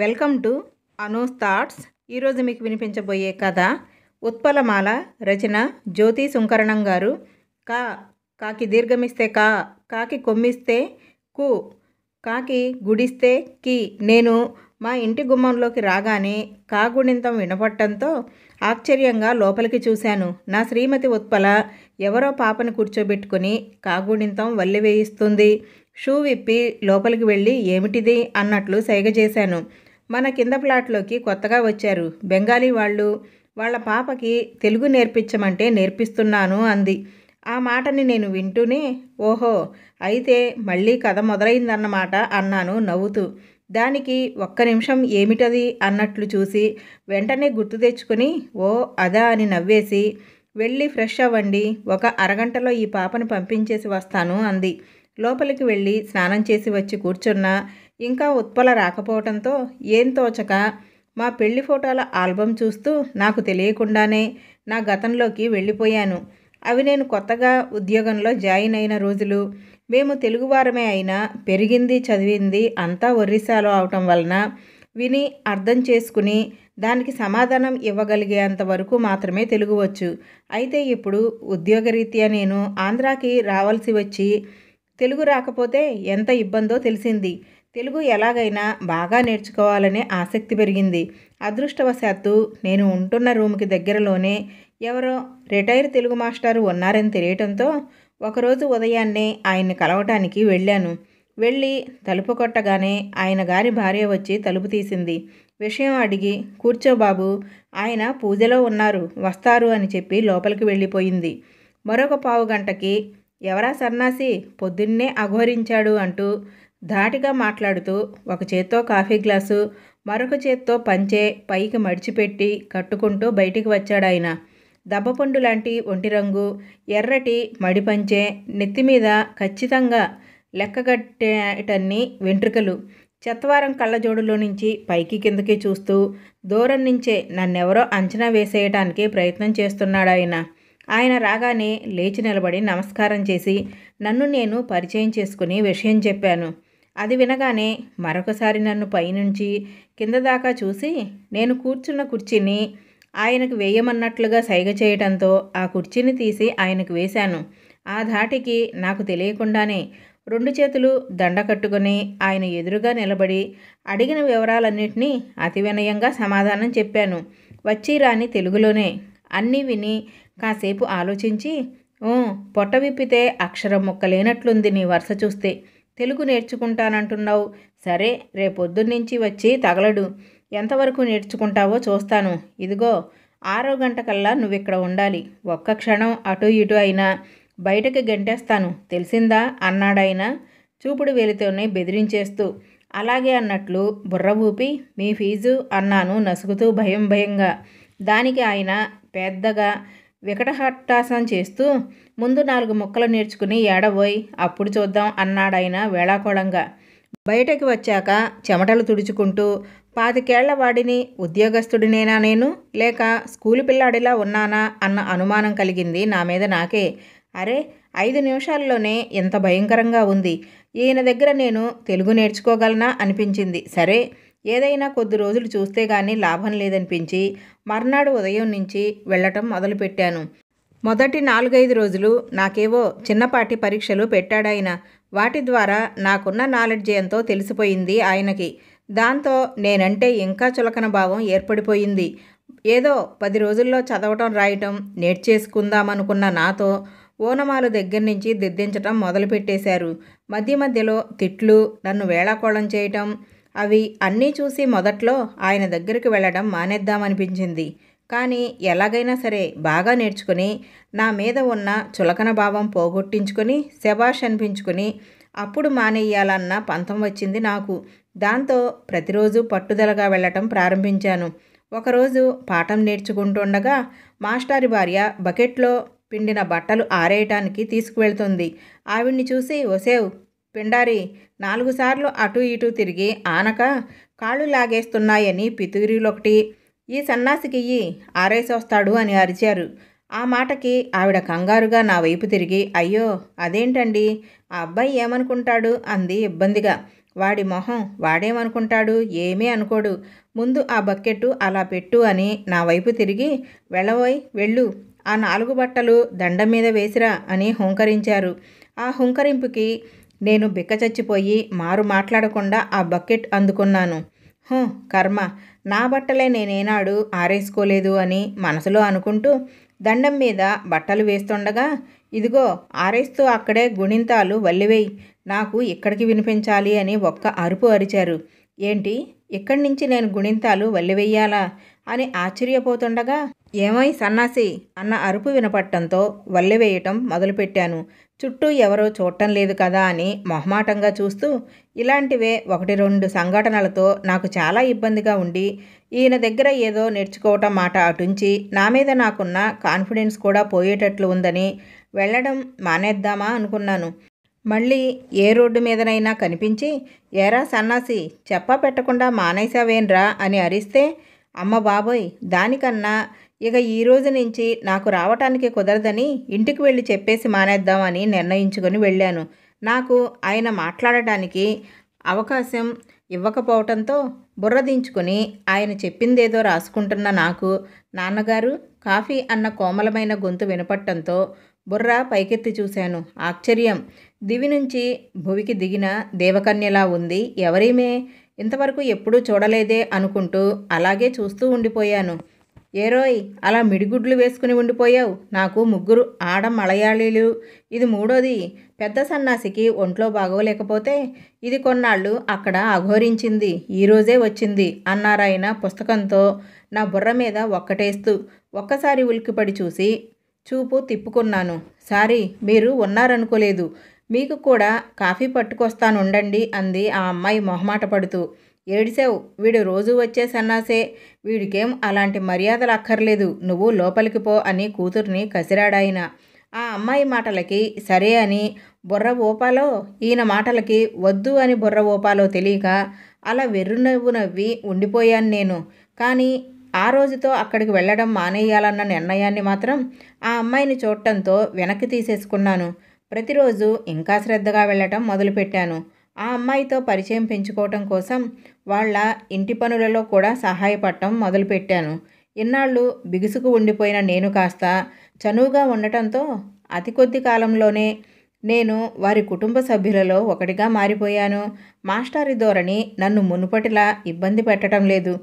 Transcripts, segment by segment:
welcome to Anu's thoughts ఈరోజు మీకు వినిపించబోయే కథ ఉత్పలమాల రచన జ్యోతి సుంకరణం గారు కా కాకి దీర్ఘమిస్తే కా కాకి కొమ్మిస్తే కు కాకి గుడిస్తే కి నేను మా ఇంటి గుమ్మంలోకి రాగానే కాగుణింతం వినపడటంతో ఆశ్చర్యంగా లోపలికి చూశాను నా శ్రీమతి ఉత్పల ఎవరో పాపను కూర్చోబెట్టుకుని కాగుణింతం వల్లివేయిస్తుంది షూ విప్పి లోపలికి వెళ్ళి ఏమిటిది అన్నట్లు సైగ చేశాను మన కింద ప్లాట్లోకి కొత్తగా వచ్చారు బెంగాలీ వాళ్ళు వాళ్ళ పాపకి తెలుగు నేర్పించమంటే నేర్పిస్తున్నాను అంది ఆ మాటని నేను వింటూనే ఓహో అయితే మళ్ళీ కథ మొదలైందన్నమాట అన్నాను నవ్వుతూ దానికి ఒక్క నిమిషం ఏమిటది అన్నట్లు చూసి వెంటనే గుర్తు తెచ్చుకుని ఓ అదా అని నవ్వేసి వెళ్ళి ఫ్రెష్ అవ్వండి ఒక అరగంటలో ఈ పాపను పంపించేసి వస్తాను అంది లోపలికి వెళ్ళి స్నానం చేసి వచ్చి కూర్చున్నా ఇంకా ఉత్పల రాకపోవటంతో ఏం తోచక మా పెళ్లి ఫోటోల ఆల్బమ్ చూస్తూ నాకు తెలియకుండానే నా గతంలోకి వెళ్ళిపోయాను అవి నేను కొత్తగా ఉద్యోగంలో జాయిన్ అయిన రోజులు మేము తెలుగువారమే అయినా పెరిగింది చదివింది అంతా ఒరిస్సాలో అవటం వలన విని అర్థం చేసుకుని దానికి సమాధానం ఇవ్వగలిగేంత వరకు మాత్రమే తెలుగు వచ్చు అయితే ఇప్పుడు ఉద్యోగరీత్యా నేను ఆంధ్రాకి రావాల్సి వచ్చి తెలుగు రాకపోతే ఎంత ఇబ్బందో తెలిసింది తెలుగు ఎలాగైనా బాగా నేర్చుకోవాలనే ఆసక్తి పెరిగింది అదృష్టవశాత్తు నేను ఉంటున్న రూమ్కి దగ్గరలోనే ఎవరో రిటైర్ తెలుగు మాస్టారు ఉన్నారని తెలియటంతో ఒకరోజు ఉదయాన్నే ఆయన్ని కలవటానికి వెళ్ళాను వెళ్ళి తలుపు కొట్టగానే ఆయన గారి భార్య వచ్చి తలుపు తీసింది విషయం అడిగి కూర్చో బాబు ఆయన పూజలో ఉన్నారు వస్తారు అని చెప్పి లోపలికి వెళ్ళిపోయింది మరొక పావు గంటకి ఎవరా సన్నాసి పొద్దున్నే అఘోరించాడు అంటూ ధాటిగా మాట్లాడుతూ ఒక చేత్తో కాఫీ గ్లాసు మరొక చేత్తో పంచే పైకి మడిచిపెట్టి కట్టుకుంటూ బయటికి వచ్చాడాయన దబ్బపండు లాంటి ఒంటి రంగు ఎర్రటి మడిపంచే నెత్తిమీద ఖచ్చితంగా లెక్కగట్టేటన్ని వెంట్రుకలు చెత్తవారం కళ్ళజోడులో నుంచి పైకి కిందకి చూస్తూ దూరం నుంచే నన్నెవరో అంచనా వేసేయటానికి ప్రయత్నం చేస్తున్నాడాయన ఆయన రాగానే లేచి నిలబడి నమస్కారం చేసి నన్ను నేను పరిచయం చేసుకుని విషయం చెప్పాను అది వినగానే మరొకసారి నన్ను పైనుంచి కింద దాకా చూసి నేను కూర్చున్న కుర్చీని ఆయనకు వేయమన్నట్లుగా సైగ చేయటంతో ఆ కుర్చీని తీసి ఆయనకు వేశాను ఆ ధాటికి నాకు తెలియకుండానే రెండు చేతులు దండ కట్టుకొని ఆయన ఎదురుగా నిలబడి అడిగిన వివరాలన్నింటినీ అతి వినయంగా సమాధానం చెప్పాను వచ్చి రాని తెలుగులోనే అన్నీ విని కాసేపు ఆలోచించి ఓ పొట్ట విప్పితే అక్షరం మొక్క లేనట్లుంది నీ వరుస చూస్తే తెలుగు నేర్చుకుంటానంటున్నావు సరే రేపొద్దున్నుంచి వచ్చి తగలడు ఎంతవరకు నేర్చుకుంటావో చూస్తాను ఇదిగో ఆరో గంటకల్లా నువ్విక్కడ ఉండాలి ఒక్క క్షణం అటు ఇటు అయినా బయటకి గంటేస్తాను తెలిసిందా అన్నాడాయన చూపుడు వేలితోనే బెదిరించేస్తూ అలాగే అన్నట్లు బుర్ర ఊపి మీ ఫీజు అన్నాను నసుగుతూ భయం భయంగా దానికి ఆయన పెద్దగా వికటహట్టాసం చేస్తూ ముందు నాలుగు మొక్కలు నేర్చుకుని ఏడబోయి అప్పుడు చూద్దాం అన్నాడాయన వేళాకోళంగా బయటకు వచ్చాక చెమటలు తుడుచుకుంటూ పాతికేళ్ల వాడిని ఉద్యోగస్తుడినేనా నేను లేక స్కూలు పిల్లాడిలా ఉన్నానా అన్న అనుమానం కలిగింది నా మీద నాకే అరే ఐదు నిమిషాల్లోనే ఎంత భయంకరంగా ఉంది ఈయన దగ్గర నేను తెలుగు నేర్చుకోగలనా అనిపించింది సరే ఏదైనా కొద్ది రోజులు చూస్తే కానీ లాభం లేదనిపించి మర్నాడు ఉదయం నుంచి వెళ్ళటం మొదలుపెట్టాను మొదటి నాలుగైదు రోజులు నాకేవో చిన్నపాటి పరీక్షలు పెట్టాడాయన వాటి ద్వారా నాకున్న నాలెడ్జ్ ఎంతో తెలిసిపోయింది ఆయనకి దాంతో నేనంటే ఇంకా చులకన భావం ఏర్పడిపోయింది ఏదో పది రోజుల్లో చదవటం రాయటం నేర్చేసుకుందామనుకున్న నాతో ఓనమాలు దగ్గర నుంచి దిద్దించటం మొదలుపెట్టేశారు మధ్య మధ్యలో తిట్లు నన్ను వేళాకోళం చేయటం అవి అన్నీ చూసి మొదట్లో ఆయన దగ్గరికి వెళ్ళడం మానేద్దామనిపించింది కానీ ఎలాగైనా సరే బాగా నేర్చుకుని నా మీద ఉన్న చులకన భావం పోగొట్టించుకొని శబాష్ అనిపించుకుని అప్పుడు మానేయాలన్న పంతం వచ్చింది నాకు దాంతో ప్రతిరోజు పట్టుదలగా వెళ్ళటం ప్రారంభించాను ఒకరోజు పాఠం నేర్చుకుంటుండగా మాస్టారి భార్య బకెట్లో పిండిన బట్టలు ఆరేయటానికి తీసుకువెళ్తుంది ఆవిడ్ని చూసి ఒసేవ్ పిండారి నాలుగు సార్లు అటు ఇటు తిరిగి ఆనక కాళ్ళు లాగేస్తున్నాయని పితూరిలొకటి ఈ సన్నాసికియ్యి వస్తాడు అని అరిచారు ఆ మాటకి ఆవిడ కంగారుగా నా వైపు తిరిగి అయ్యో అదేంటండి ఆ అబ్బాయి ఏమనుకుంటాడు అంది ఇబ్బందిగా వాడి మొహం వాడేమనుకుంటాడు ఏమీ అనుకోడు ముందు ఆ బకెట్టు అలా పెట్టు అని నా వైపు తిరిగి వెళ్ళవోయ్ వెళ్ళు ఆ నాలుగు బట్టలు దండం మీద వేసిరా అని హుంకరించారు ఆ హుంకరింపుకి నేను బిక్కచచ్చిపోయి మారు మాట్లాడకుండా ఆ బకెట్ అందుకున్నాను హూ కర్మ నా బట్టలే నేనేనాడు ఆరేసుకోలేదు అని మనసులో అనుకుంటూ దండం మీద బట్టలు వేస్తుండగా ఇదిగో ఆరేస్తూ అక్కడే గుణింతాలు వల్లివేయి నాకు ఇక్కడికి వినిపించాలి అని ఒక్క అరుపు అరిచారు ఏంటి ఇక్కడి నుంచి నేను గుణింతాలు వల్లివేయాలా అని ఆశ్చర్యపోతుండగా ఏమై సన్నాసి అన్న అరుపు వినపట్టంతో వల్లెవేయటం మొదలుపెట్టాను చుట్టూ ఎవరూ చూడటం లేదు కదా అని మొహమాటంగా చూస్తూ ఇలాంటివే ఒకటి రెండు సంఘటనలతో నాకు చాలా ఇబ్బందిగా ఉండి ఈయన దగ్గర ఏదో నేర్చుకోవటం మాట అటుంచి నా మీద నాకున్న కాన్ఫిడెన్స్ కూడా పోయేటట్లు ఉందని వెళ్ళడం మానేద్దామా అనుకున్నాను మళ్ళీ ఏ రోడ్డు మీదనైనా కనిపించి ఏరా సన్నాసి చెప్ప పెట్టకుండా మానేసావేంరా అని అరిస్తే అమ్మ బాబోయ్ దానికన్నా ఇక ఈ రోజు నుంచి నాకు రావటానికి కుదరదని ఇంటికి వెళ్ళి చెప్పేసి మానేద్దామని నిర్ణయించుకొని వెళ్ళాను నాకు ఆయన మాట్లాడటానికి అవకాశం ఇవ్వకపోవటంతో బుర్రదించుకుని ఆయన చెప్పిందేదో రాసుకుంటున్న నాకు నాన్నగారు కాఫీ అన్న కోమలమైన గొంతు వినపట్టంతో బుర్ర పైకెత్తి చూశాను ఆశ్చర్యం దివి నుంచి భువికి దిగిన దేవకన్యలా ఉంది ఎవరేమే ఇంతవరకు ఎప్పుడూ చూడలేదే అనుకుంటూ అలాగే చూస్తూ ఉండిపోయాను ఏరోయ్ అలా మిడిగుడ్లు వేసుకుని ఉండిపోయావు నాకు ముగ్గురు ఆడ మలయాళీలు ఇది మూడోది పెద్ద సన్నాసికి ఒంట్లో బాగోలేకపోతే ఇది కొన్నాళ్ళు అక్కడ అఘోరించింది ఈరోజే వచ్చింది అన్నారాయన పుస్తకంతో నా బుర్ర మీద ఒక్కటేస్తూ ఒక్కసారి ఉలికిపడి చూసి చూపు తిప్పుకున్నాను సారీ మీరు ఉన్నారనుకోలేదు మీకు కూడా కాఫీ పట్టుకొస్తానుండండి అంది ఆ అమ్మాయి మొహమాట పడుతూ ఏడిసావు వీడు రోజు వచ్చే సన్నాసే వీడికేం అలాంటి మర్యాదలు అక్కర్లేదు నువ్వు లోపలికి పో అని కూతుర్ని కసిరాడాయన ఆ అమ్మాయి మాటలకి సరే అని బుర్ర ఓపాలో ఈయన మాటలకి వద్దు అని బుర్ర ఓపాలో తెలియక అలా వెర్రు నవ్వు నవ్వి ఉండిపోయాను నేను కానీ ఆ రోజుతో అక్కడికి వెళ్ళడం మానేయాలన్న నిర్ణయాన్ని మాత్రం ఆ అమ్మాయిని చూడటంతో వెనక్కి తీసేసుకున్నాను ప్రతిరోజు ఇంకా శ్రద్ధగా వెళ్ళటం మొదలుపెట్టాను ఆ అమ్మాయితో పరిచయం పెంచుకోవటం కోసం వాళ్ళ ఇంటి పనులలో కూడా సహాయపడటం మొదలుపెట్టాను ఇన్నాళ్ళు బిగుసుకు ఉండిపోయిన నేను కాస్త చనువుగా ఉండటంతో అతి కొద్ది కాలంలోనే నేను వారి కుటుంబ సభ్యులలో ఒకటిగా మారిపోయాను మాస్టారి ధోరణి నన్ను మునుపటిలా ఇబ్బంది పెట్టడం లేదు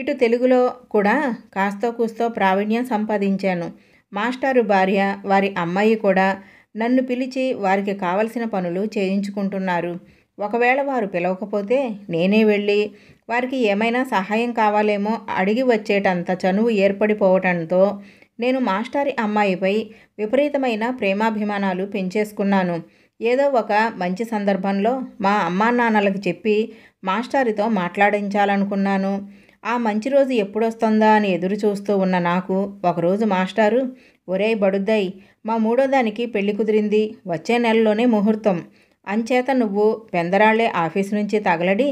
ఇటు తెలుగులో కూడా కాస్తో కూస్తో ప్రావీణ్యం సంపాదించాను మాస్టారు భార్య వారి అమ్మాయి కూడా నన్ను పిలిచి వారికి కావలసిన పనులు చేయించుకుంటున్నారు ఒకవేళ వారు పిలవకపోతే నేనే వెళ్ళి వారికి ఏమైనా సహాయం కావాలేమో అడిగి వచ్చేటంత చనువు ఏర్పడిపోవటంతో నేను మాస్టారి అమ్మాయిపై విపరీతమైన ప్రేమాభిమానాలు పెంచేసుకున్నాను ఏదో ఒక మంచి సందర్భంలో మా అమ్మా నాన్నలకు చెప్పి మాస్టారితో మాట్లాడించాలనుకున్నాను ఆ మంచి రోజు ఎప్పుడొస్తుందా అని ఎదురు చూస్తూ ఉన్న నాకు ఒకరోజు మాస్టారు ఒరే బడుద్దాయి మా మూడో దానికి పెళ్లి కుదిరింది వచ్చే నెలలోనే ముహూర్తం అంచేత నువ్వు పెందరాళ్లే ఆఫీసు నుంచి తగలడి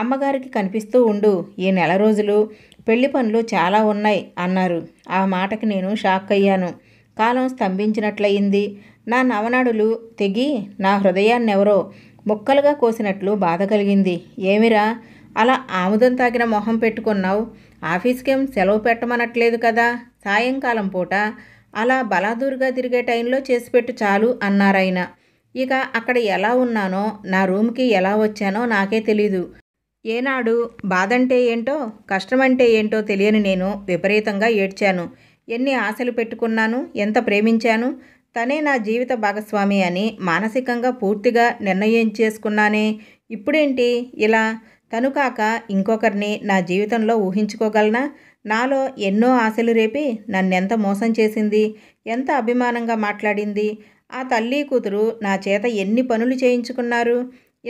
అమ్మగారికి కనిపిస్తూ ఉండు ఈ నెల రోజులు పెళ్లి పనులు చాలా ఉన్నాయి అన్నారు ఆ మాటకి నేను షాక్ అయ్యాను కాలం స్తంభించినట్లయింది నా నవనాడులు తెగి నా హృదయాన్నెవరో ముక్కలుగా కోసినట్లు బాధ కలిగింది ఏమిరా అలా ఆముదం తాగిన మొహం పెట్టుకున్నావు ఆఫీస్కేం సెలవు పెట్టమనట్లేదు కదా సాయంకాలం పూట అలా బలాదూరుగా తిరిగే టైంలో చేసి పెట్టు చాలు అన్నారాయన ఇక అక్కడ ఎలా ఉన్నానో నా రూమ్కి ఎలా వచ్చానో నాకే తెలీదు ఏనాడు బాధంటే ఏంటో కష్టమంటే ఏంటో తెలియని నేను విపరీతంగా ఏడ్చాను ఎన్ని ఆశలు పెట్టుకున్నాను ఎంత ప్రేమించాను తనే నా జీవిత భాగస్వామి అని మానసికంగా పూర్తిగా నిర్ణయం చేసుకున్నానే ఇప్పుడేంటి ఇలా తను కాక ఇంకొకరిని నా జీవితంలో ఊహించుకోగలనా నాలో ఎన్నో ఆశలు రేపి నన్నెంత మోసం చేసింది ఎంత అభిమానంగా మాట్లాడింది ఆ తల్లి కూతురు నా చేత ఎన్ని పనులు చేయించుకున్నారు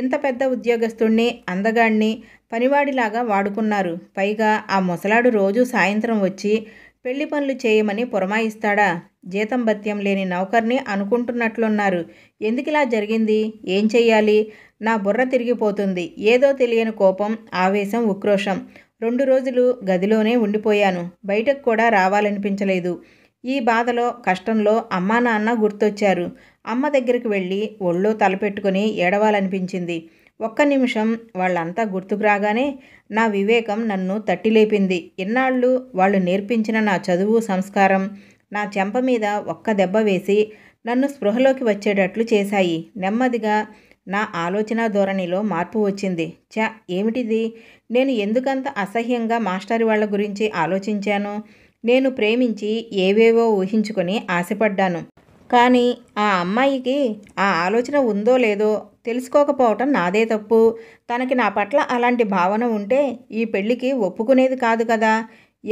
ఇంత పెద్ద ఉద్యోగస్తుణ్ణి అందగాణ్ణి పనివాడిలాగా వాడుకున్నారు పైగా ఆ ముసలాడు రోజు సాయంత్రం వచ్చి పెళ్లి పనులు చేయమని పురమాయిస్తాడా జీతం భత్యం లేని నౌకర్ని అనుకుంటున్నట్లున్నారు ఎందుకిలా జరిగింది ఏం చెయ్యాలి నా బుర్ర తిరిగిపోతుంది ఏదో తెలియని కోపం ఆవేశం ఉక్రోషం రెండు రోజులు గదిలోనే ఉండిపోయాను బయటకు కూడా రావాలనిపించలేదు ఈ బాధలో కష్టంలో అమ్మా నాన్న గుర్తొచ్చారు అమ్మ దగ్గరికి వెళ్ళి ఒళ్ళో తలపెట్టుకుని ఏడవాలనిపించింది ఒక్క నిమిషం వాళ్ళంతా గుర్తుకు రాగానే నా వివేకం నన్ను తట్టిలేపింది ఇన్నాళ్ళు వాళ్ళు నేర్పించిన నా చదువు సంస్కారం నా చెంప మీద ఒక్క దెబ్బ వేసి నన్ను స్పృహలోకి వచ్చేటట్లు చేశాయి నెమ్మదిగా నా ఆలోచన ధోరణిలో మార్పు వచ్చింది చ ఏమిటిది నేను ఎందుకంత అసహ్యంగా మాస్టర్ వాళ్ళ గురించి ఆలోచించాను నేను ప్రేమించి ఏవేవో ఊహించుకొని ఆశపడ్డాను కానీ ఆ అమ్మాయికి ఆ ఆలోచన ఉందో లేదో తెలుసుకోకపోవటం నాదే తప్పు తనకి నా పట్ల అలాంటి భావన ఉంటే ఈ పెళ్ళికి ఒప్పుకునేది కాదు కదా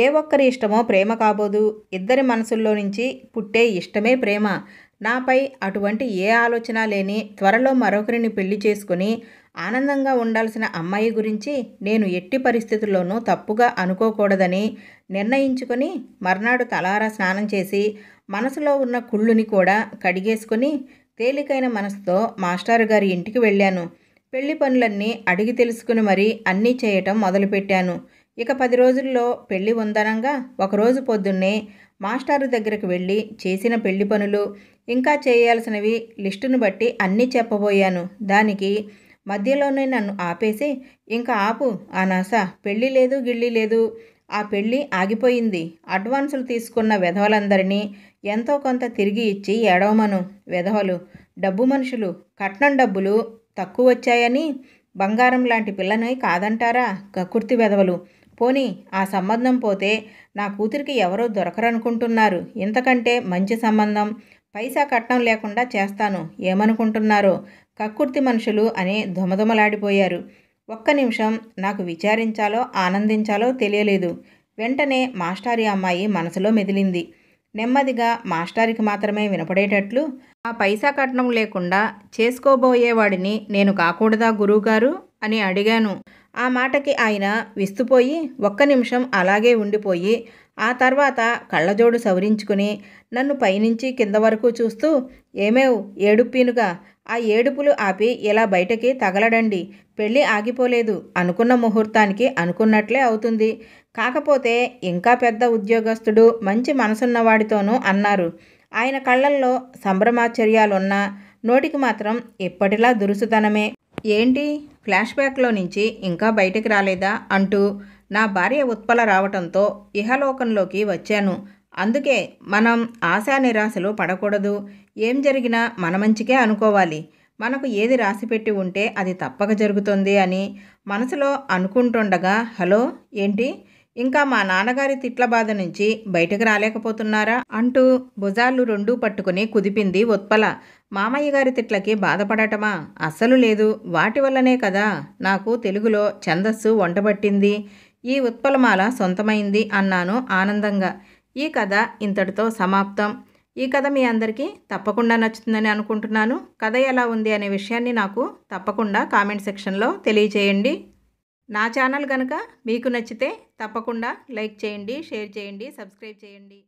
ఏ ఒక్కరి ఇష్టమో ప్రేమ కాబోదు ఇద్దరి మనసుల్లో నుంచి పుట్టే ఇష్టమే ప్రేమ నాపై అటువంటి ఏ ఆలోచన లేని త్వరలో మరొకరిని పెళ్లి చేసుకుని ఆనందంగా ఉండాల్సిన అమ్మాయి గురించి నేను ఎట్టి పరిస్థితుల్లోనూ తప్పుగా అనుకోకూడదని నిర్ణయించుకొని మర్నాడు తలారా స్నానం చేసి మనసులో ఉన్న కుళ్ళుని కూడా కడిగేసుకొని తేలికైన మనసుతో మాస్టారు గారి ఇంటికి వెళ్ళాను పెళ్లి పనులన్నీ అడిగి తెలుసుకుని మరీ అన్నీ చేయటం మొదలుపెట్టాను ఇక పది రోజుల్లో పెళ్లి ఉందనంగా ఒకరోజు పొద్దున్నే మాస్టారు దగ్గరకు వెళ్ళి చేసిన పెళ్లి పనులు ఇంకా చేయాల్సినవి లిస్టును బట్టి అన్నీ చెప్పబోయాను దానికి మధ్యలోనే నన్ను ఆపేసి ఇంకా ఆపు ఆ నాస పెళ్ళి లేదు గిళ్ళి లేదు ఆ పెళ్ళి ఆగిపోయింది అడ్వాన్సులు తీసుకున్న విధవలందరినీ ఎంతో కొంత తిరిగి ఇచ్చి ఏడవమను విధవలు డబ్బు మనుషులు కట్నం డబ్బులు తక్కువ వచ్చాయని బంగారం లాంటి పిల్లని కాదంటారా కకుర్తి విధవలు పోనీ ఆ సంబంధం పోతే నా కూతురికి ఎవరో దొరకరనుకుంటున్నారు ఇంతకంటే మంచి సంబంధం పైసా కట్నం లేకుండా చేస్తాను ఏమనుకుంటున్నారో కక్కుర్తి మనుషులు అని దుమదుమలాడిపోయారు ఒక్క నిమిషం నాకు విచారించాలో ఆనందించాలో తెలియలేదు వెంటనే మాస్టారి అమ్మాయి మనసులో మెదిలింది నెమ్మదిగా మాస్టారికి మాత్రమే వినపడేటట్లు ఆ పైసా కట్నం లేకుండా చేసుకోబోయేవాడిని నేను కాకూడదా గురువుగారు అని అడిగాను ఆ మాటకి ఆయన విస్తుపోయి ఒక్క నిమిషం అలాగే ఉండిపోయి ఆ తర్వాత కళ్ళజోడు సవరించుకుని నన్ను పైనుంచి కింద వరకు చూస్తూ ఏమేవ్ ఏడుప్పీనుగా ఆ ఏడుపులు ఆపి ఇలా బయటకి తగలడండి పెళ్ళి ఆగిపోలేదు అనుకున్న ముహూర్తానికి అనుకున్నట్లే అవుతుంది కాకపోతే ఇంకా పెద్ద ఉద్యోగస్తుడు మంచి మనసున్నవాడితోనూ అన్నారు ఆయన కళ్ళల్లో సంభ్రమాచర్యాలున్న నోటికి మాత్రం ఎప్పటిలా దురుసుతనమే ఏంటి ఫ్లాష్ బ్యాక్లో నుంచి ఇంకా బయటకు రాలేదా అంటూ నా భార్య ఉత్పల రావటంతో ఇహలోకంలోకి వచ్చాను అందుకే మనం ఆశా నిరాశలు పడకూడదు ఏం జరిగినా మన మంచికే అనుకోవాలి మనకు ఏది రాసిపెట్టి ఉంటే అది తప్పక జరుగుతుంది అని మనసులో అనుకుంటుండగా హలో ఏంటి ఇంకా మా నాన్నగారి తిట్ల బాధ నుంచి బయటకు రాలేకపోతున్నారా అంటూ భుజాలు రెండూ పట్టుకుని కుదిపింది ఉత్పల మామయ్య గారి తిట్లకి బాధపడటమా అస్సలు లేదు వాటి వల్లనే కదా నాకు తెలుగులో ఛందస్సు వంటబట్టింది ఈ ఉత్పలమాల సొంతమైంది అన్నాను ఆనందంగా ఈ కథ ఇంతటితో సమాప్తం ఈ కథ మీ అందరికీ తప్పకుండా నచ్చుతుందని అనుకుంటున్నాను కథ ఎలా ఉంది అనే విషయాన్ని నాకు తప్పకుండా కామెంట్ సెక్షన్లో తెలియజేయండి నా ఛానల్ కనుక మీకు నచ్చితే తప్పకుండా లైక్ చేయండి షేర్ చేయండి సబ్స్క్రైబ్ చేయండి